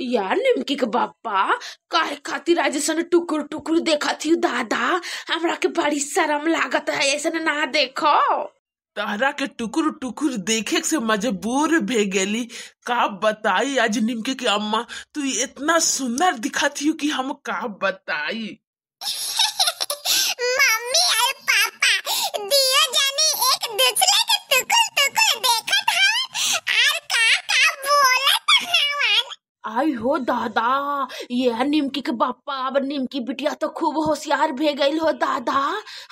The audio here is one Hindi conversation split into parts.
यार निमकी के बापा काहे खातिर आज सन टुकुर टुकुर देखा थी दादा हमरा के बड़ी शर्म लागत है ऐसा ना देखो तारा के टुकुर टुकुर देखे से मजबूर भे गेली का बताई आज निमकी के अम्मा तू इतना सुंदर दिखा थी कि हम का बताई मम्मी और पापा दिया जानी एक दूसरे के आई हो दादा ये निमकी के बापा अब निमकी बिटिया तो खूब होशियार भे गई हो दादा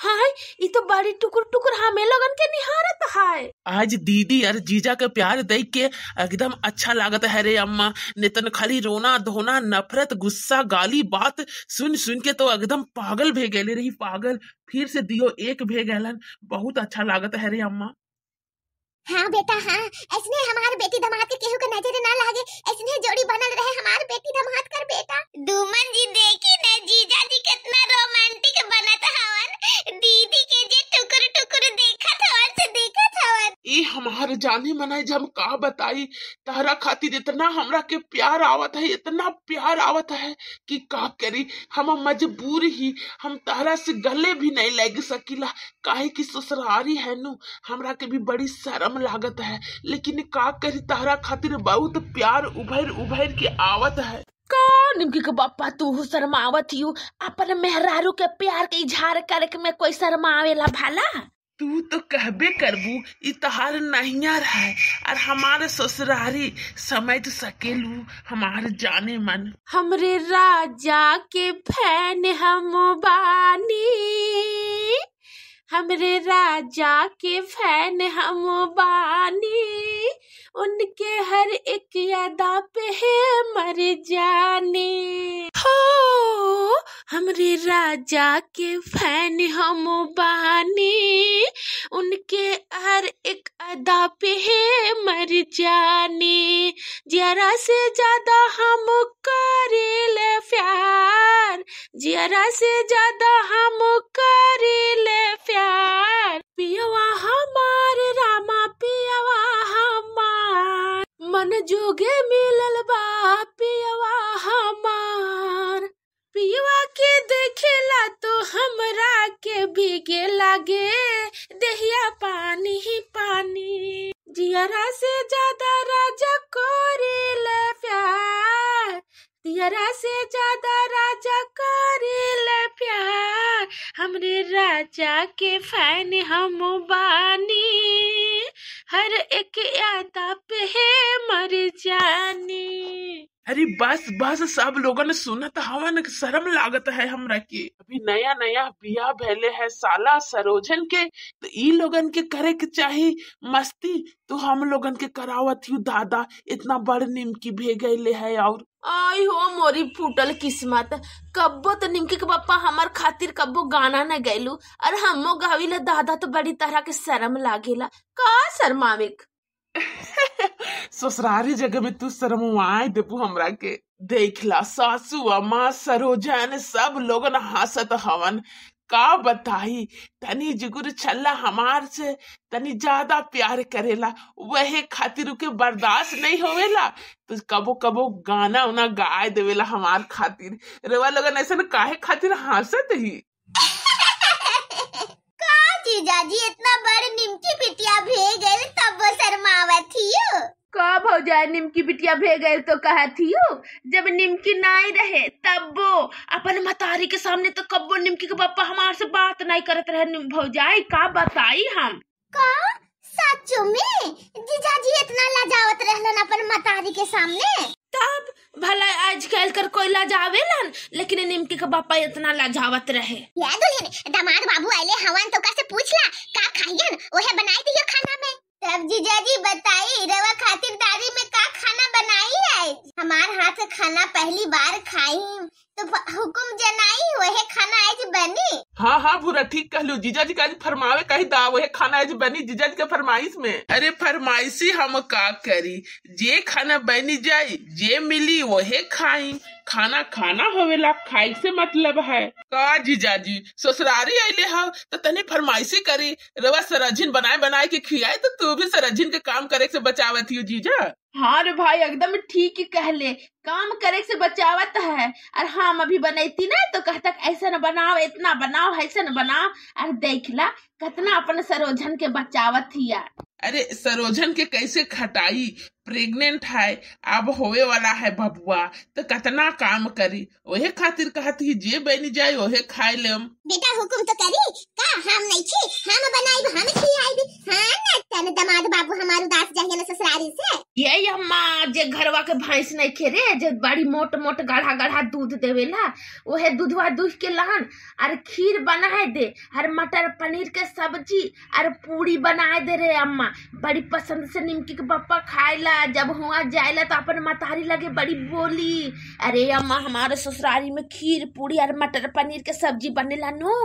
हाय ये तो बड़ी टुकुर टुकुर हमें लगन के निहारत है आज दीदी और जीजा के प्यार देख के एकदम अच्छा लागत है रे अम्मा ने खाली रोना धोना नफरत गुस्सा गाली बात सुन सुन के तो एकदम पागल भे गए रही पागल फिर से दियो एक भे गलन बहुत अच्छा लागत है रे अम्मा हाँ बेटा हाँ ऐसने हमार बेटी दमाद के केहू के नजर ना लागे ऐसने जोड़ी बनल रहे हमार बेटी जाने मनाई जब का बताई तहरा खातिर इतना हमरा के प्यार आवत है इतना प्यार आवत है कि का करी हम मजबूर ही हम तहरा से गले भी नहीं लग सकीला काहे की ससुरारी है नु हमरा के भी बड़ी शर्म लागत है लेकिन का करी तहरा खातिर बहुत प्यार उभर उभर के आवत है कौन निमकी के बापा तू शर्मावत यू अपन मेहरारू के प्यार के इजहार करे में कोई शर्मावेला भाला तू तो कहबे करबू इ तहार नहिया है और हमारे ससुरारी समझ सकेलू हमारे जाने मन हमरे राजा के फैन हम बानी हमरे राजा के फैन हम बानी उनके हर एक अदा पे है मर जानी राजा के फैन हम बानी उनके हर एक अदा पे मर जाने जरा से ज्यादा हम ले प्यार जरा से ज्यादा हम ले प्यार पियावा हमार रामा पियावा हमार मन जोगे मिलल बा राजा करेला प्यार हमरे राजा के फैन हम बानी हर एक यादा पे है मर जानी अरे बस बस सब लोगों ने सुना तो हवा न शर्म लागत है हमरा की अभी नया नया बिया भेले है साला सरोजन के तो ई लोगन के करे के चाहे मस्ती तो हम लोगन के करावत यू दादा इतना बड़ निमकी भे गए है और आई हो मोरी फूटल किस्मत कब्बो तो निमकी के पापा हमार खातिर कब्बो गाना न गैलू और हमो गाविला दादा तो बड़ी तरह के शर्म लागेला का शर्माविक ससुरारी जगह में तू शर्म शर्मवाए देबू हमरा के देखला सासू अम्मा सरोजन सब लोगन हंसत हवन का बताई तनी जिगुर छल्ला हमार से तनी ज्यादा प्यार करेला वह खातिर उके बर्दाश्त नहीं होवेला तो कबो कबो गाना उना गाय देवेला हमार खातिर रेवा लोगन ऐसे न काहे खातिर हंसत ही का जीजा जी इतना बड़ निमकी पिटिया भेज गए तब वो शर्मावत थी कब हो जाए निमकी बिटिया भे गए तो कहा थी हो जब निमकी नहीं रहे तब वो अपन मतारी के सामने तो कब वो निमकी के पापा हमारे से बात नहीं करत रहे भौजाई का बताई हम का सचो में जीजा जी इतना लजावत रहलन अपन मतारी के सामने तब भला आज कल कर कोई लजावे लन लेकिन निमकी के पापा इतना लजावत रहे या दुल्हन दामाद बाबू आइले हवन तो कैसे पूछला का खाइयन ओहे बनाई दियो खाना में तब जी बताई रवा खातिर दादी में का खाना बनाई है हमार हाथ खाना पहली बार खाई तो हुकुम जनाई वह खाना आज बनी हाँ हाँ भूरा ठीक कहलू जीजा जी का फरमावे कही दाव है खाना आज बनी जीजा जी के फरमाइश में अरे फरमाइशी हम का करी जे खाना बनी जाये जे मिली वही खाई खाना खाना होवेला खाई से मतलब है का जीजा जी ससुरारी अले हो तो तने फरमाइशी करी रवा सरजिन बनाए बनाए के खियाए तो तू भी सरजिन के काम करे से बचावत जीजा हाँ रे भाई एकदम ठीक ही कहले काम करे से बचावत है और हाँ, हम अभी बनैती ना तो कहता ऐसा न बनाओ इतना बनाओ ऐसा न बनाओ और देख ला कितना अपन सरोजन के बचावत हिया अरे सरोजन के कैसे खटाई प्रेग्नेंट है अब होवे वाला है बबुआ तो कितना काम करी ओहे खातिर कहती जे बनी जाए ओहे खाए लेम बेटा हुकुम तो करी का हम नहीं छी हम बनाई हम खियाई भी हां में दमाद बाबू हमारे दास जाएंगे ना ससुरारी से ये अम्मा जे घरवा के भैंस नहीं खेरे जे बड़ी मोट मोट गढ़ा गढ़ा दूध देवे ला ओहे दूधवा दूध के लहन और खीर बनाए दे और मटर पनीर के सब्जी और पूरी बनाए दे रे अम्मा बड़ी पसंद से निमकी के पप्पा खाए ला जब हुआ जाए ला तो अपन मतारी लगे बड़ी बोली अरे अम्मा हमारे ससुरारी में खीर पूरी और मटर पनीर के सब्जी बने ला नो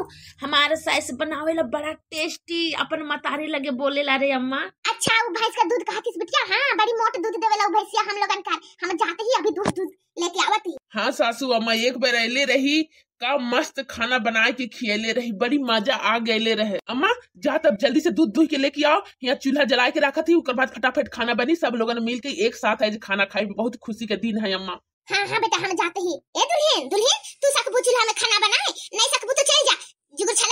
हमारे साइस बनावे ला बड़ा टेस्टी अपन मतारी लगे बोले ला रे अम्मा अम्मा अच्छा वो भैंस का दूध कहती बिटिया हां बड़ी मोट दूध देवेला भैंसिया हम लोगन का हम जाते ही अभी दूध दूध लेके आवती ही हां सासू अम्मा एक बार ले रही का मस्त खाना बना के खियले रही बड़ी मजा आ गए ले रहे अम्मा जा तब जल्दी से दूध दूह के लेके आओ यहाँ चूल्हा जला के रखा थी बाद फटाफट खाना बनी सब लोगन मिल के एक साथ आज खाना खाए बहुत खुशी का दिन है अम्मा हाँ हाँ बेटा हम जाते ही ए दुल्हन दुल्हन तू सकबू चूल्हा में खाना बनाए नहीं सकबू तो चल जा जुगुर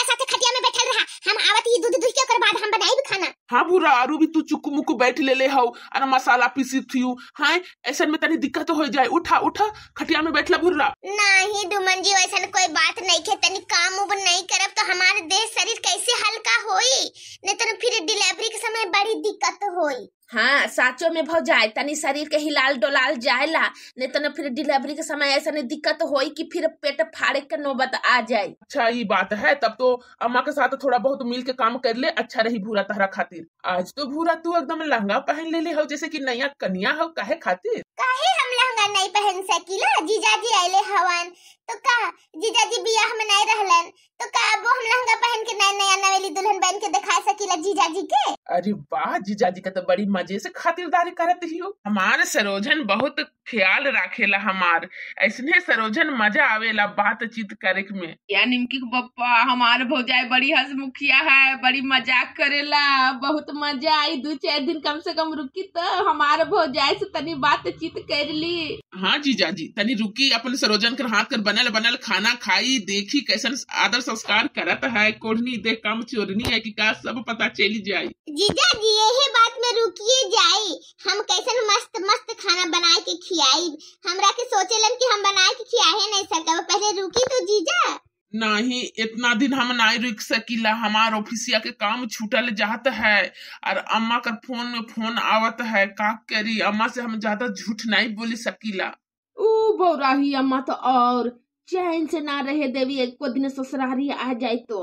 हाबूरा आरू भी तू चुक्कू मुक्कू बैठ ले ले हौ अना मसाला पीसी थियू हाय ऐसा में तनी दिक्कत हो जाए उठा उठा खटिया में बैठला भूरा नहीं दुमन जी ऐसा कोई बात नहीं के तनी काम उब नहीं करब तो हमारे देह शरीर कैसे हल्का होई नहीं तो फिर डिलीवरी के समय बड़ी दिक्कत होई हाँ साचो में भव जाए तनी शरीर के हिलाल डोलाल जाएला नहीं तो फिर डिलीवरी के समय ऐसा नहीं दिक्कत हो कि फिर पेट फाड़े के नौबत आ जाए अच्छा ये बात है तब तो अम्मा के साथ थोड़ा बहुत मिल के काम कर ले अच्छा रही भूरा तहरा खातिर आज तो भूरा तू एकदम लहंगा पहन ले, ले हो जैसे की नया कनिया हो कहे खातिर काहे हम लहंगा नहीं पहन सकीला जीजा जी आए हवन तो का जीजा जी बियाह में नहीं रहलन तो का अब हम लहंगा पहन के नया नया नवेली दुल्हन बन के दिखा सकी जीजा जी के अरे वाह जीजाजी का तो बड़ी मजे से खातिरदारी करत हो हमार सरोजन बहुत ख्याल रखेला हमार ऐसने सरोजन मजा आवेला बातचीत करे में या निमकी पप्पा हमार भौजाई बड़ी मुखिया है बड़ी मजाक करेला बहुत मजा आई दो चार दिन कम से कम रुकी तो हमार भौजाई से तनी बातचीत कर ली हाँ जीजाजी तनी रुकी अपन सरोजन कर हाथ कर बनल बनल खाना खाई देखी कैसन आदर संस्कार करत है कोढ़नी देख कम चोरनी है की का सब पता चली जाये जीजा जी यही बात में रुकिए जाई हम कैसन मस्त मस्त खाना बना के खियाई हमरा के सोचे लन कि हम बना के खियाए नहीं सकब पहले रुकी तो जीजा नहीं इतना दिन हम नहीं रुक सकीला हमार ऑफिसिया के काम छूटल जात है और अम्मा कर फोन में फोन आवत है का करी अम्मा से हम ज्यादा झूठ नहीं बोली सकीला ऊ बौराही अम्मा तो और चैन से ना रहे देवी एक दिन ससुरारी आ जाए तो